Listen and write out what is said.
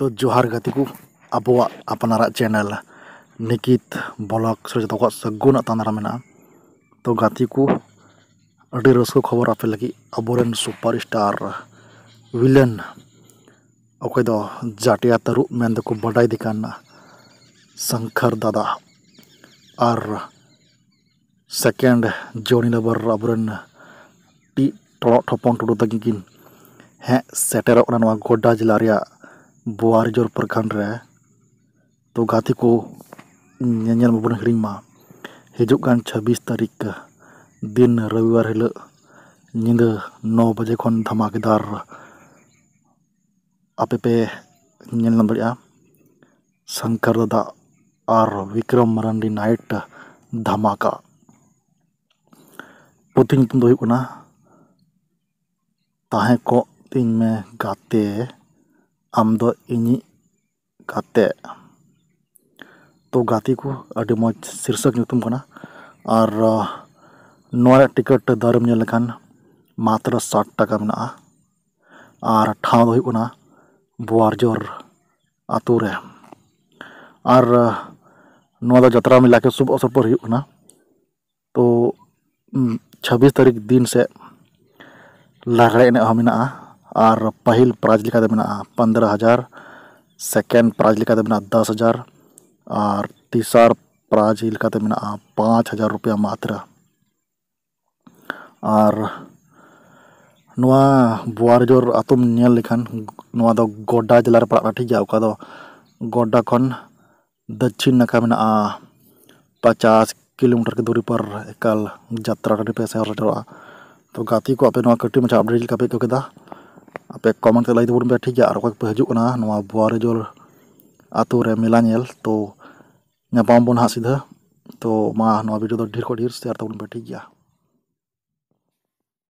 ᱛᱚ ᱡᱚᱦᱟᱨ ᱜᱟᱛᱮ ᱠᱚ ᱟᱵᱚᱣᱟᱜ ᱟᱯᱱᱟᱨᱟᱜ ᱪᱮᱱᱮᱞ ᱱᱤᱠᱤᱛ ᱵᱞᱚᱜ ᱥᱮ ᱡᱚᱛᱚ ᱠᱚᱣᱟᱜ ᱥᱟᱹᱜᱩᱱᱟᱜ ᱛᱟᱸᱫᱲᱟ ᱢᱮᱱᱟᱜᱼᱟ ᱛᱚ ᱜᱟᱛᱮ ᱠᱚ ᱟᱹᱰᱤ ᱨᱟᱹᱥᱠᱟᱹ ᱠᱷᱚᱵᱚᱨ ᱟᱯᱮ ᱞᱟᱹᱜᱤᱫ ᱟᱵᱚᱨᱮᱱ ᱥᱩᱯᱟᱨ ᱥᱴᱟᱨ ᱵᱷᱤᱞᱮᱱ ᱚᱠᱚᱭ ᱫᱚ ᱡᱟᱴᱭᱟ ᱛᱟᱹᱨᱩᱵ ᱢᱮᱱ ᱫᱚᱠᱚ ᱵᱟᱰᱟᱭ ᱫᱮᱠᱟᱱ शंकर दादा और सेकेंड जोनी लबर अबरन टी टॉट हपन टुडू तकिन हैं सेटेर गोड्डा जिला बुआरजोर प्रखंड रे तो गाते को नेल बन हिड़ीमा हजूगान छब्बीस तारीख दिन रविवार हिल निंद नौ बजे खन धमाकेदार आपेपे नेल दड़े शंकर दादा और विक्रम मरंडी नाइट धमाका पुतिन पुतिम तहे को तीन में गाते तो गाती को अभी मज शीर्षक और नया टिकट दरम लेखान मात्र साठ टाका मे और ठावना बोआरजर आतुरे और जतरा मिला के सुब असपर होना तो छब्बीस तारीख दिन से लगड़े एन और पहल प्राइज ᱞᱮᱠᱟ ᱫᱚ पंद्रह हजार सेकेंड प्राइज ᱯᱨᱟᱭᱤᱡᱽ ᱞᱮᱠᱟ दस हजार और ᱦᱟᱡᱟᱨ प्राइज लेते मे पाँच हज़ार रुपया मात्र और बुआरजोर आतुम लेखान तो गोड्डा जिला पड़ा ठीक है तो गोड्डा खन दक्षिण नाका मे पचास किलोमीटर के दूरी पर एकाल जत्रा पे से तो गति को अपे कटी मचा अपडेट लेकर पे apa comment kalau itu berbeda ya. aku akan baju kena nama buar jual atau ya, remilanyel tuh nyapa pun hasilnya, tuh to mah nama video itu dir kodir setiap tahun berbeda ya.